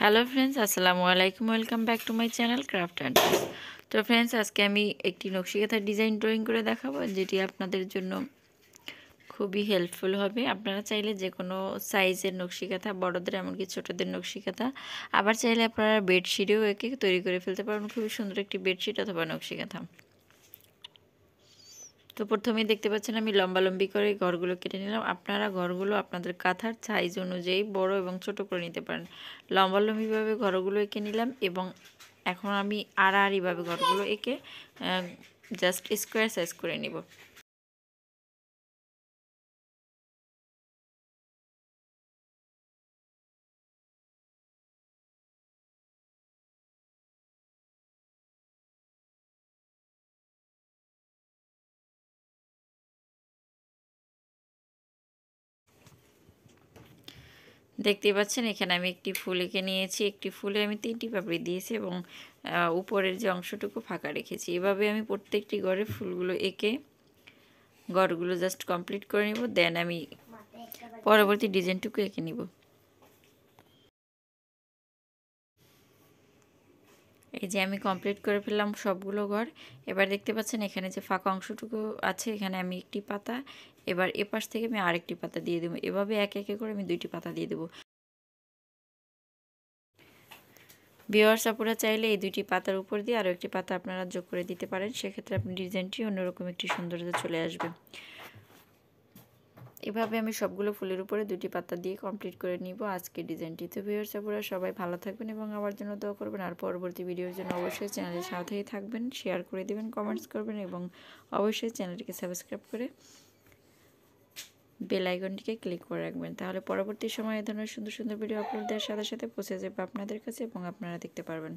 hello friends আসসালামু আলাইকুম welcome back to my channel craft and তো ফ্রেন্ডস আজকে আমি একটি নকশিকাথার ডিজাইন ড্রয়িং করে দেখাবো যেটি আপনাদের জন্য খুবই হেল্পফুল হবে আপনারা চাইলে যে কোনো সাইজের নকশিকাথা বড়দের এমনকি ছোটোদের নকশিকাথা আবার চাইলে আপনারা বেডশিটও একে তৈরি করে ফেলতে পারেন খুবই সুন্দর একটি বেডশিট অথবা নকশিকাথা তো প্রথমেই দেখতে পাচ্ছেন আমি লম্বালম্বি করে ঘরগুলো কেটে নিলাম আপনারা ঘরগুলো আপনাদের কাঁথার সাইজ অনুযায়ী বড় এবং ছোট করে নিতে পারেন লম্বালম্বিভাবে ঘরগুলো এঁকে নিলাম এবং এখন আমি আড়াআড়িভাবে ঘরগুলো এঁকে জাস্ট স্কোয়ার সাইজ করে নিব দেখতে পাচ্ছেন এখানে আমি একটি ফুল এঁকে নিয়েছি একটি ফুলে আমি তিনটি পাপড়ি দিয়েছি এবং উপরের যে অংশটুকু ফাঁকা রেখেছি এভাবে আমি প্রত্যেকটি গড়ে ফুলগুলো এঁকে গড়গুলো জাস্ট কমপ্লিট করে নেব দেন আমি পরবর্তী ডিজাইনটুকু এঁকে নিব এই যে আমি কমপ্লিট করে ফেললাম সবগুলো ঘর এবার দেখতে পাচ্ছেন এখানে যে ফাঁকা অংশটুকু আছে এখানে আমি একটি পাতা এবার এপাশ থেকে আমি আরেকটি পাতা দিয়ে দেবো এভাবে এক একে করে আমি দুইটি পাতা দিয়ে দেবো ভিওয়ার্স আপনারা চাইলে এই দুইটি পাতার উপর দিয়ে আরও একটি পাতা আপনারা যোগ করে দিতে পারেন সেক্ষেত্রে আপনি ডিজাইনটি অন্যরকম একটি সৌন্দর্য চলে আসবে এভাবে আমি সবগুলো ফুলের উপরে দুটি পাতা দিয়ে কমপ্লিট করে নিব আজকে ডিজাইনটি তো ভিউয়ার্স আপনারা সবাই ভালো থাকবেন এবং আমার জন্য দোয়া করবেন আর পরবর্তী ভিডিওর জন্য অবশ্যই চ্যানেলের সাথেই থাকবেন শেয়ার করে দেবেন কমেন্টস করবেন এবং অবশ্যই চ্যানেলটিকে সাবস্ক্রাইব করে বেল আইকনটিকে ক্লিক করে রাখবেন তাহলে পরবর্তী সময় এ ধরনের সুন্দর সুন্দর ভিডিও আপলোড দেওয়ার সাথে সাথে পৌঁছে যাবে আপনাদের কাছে এবং আপনারা দেখতে পারবেন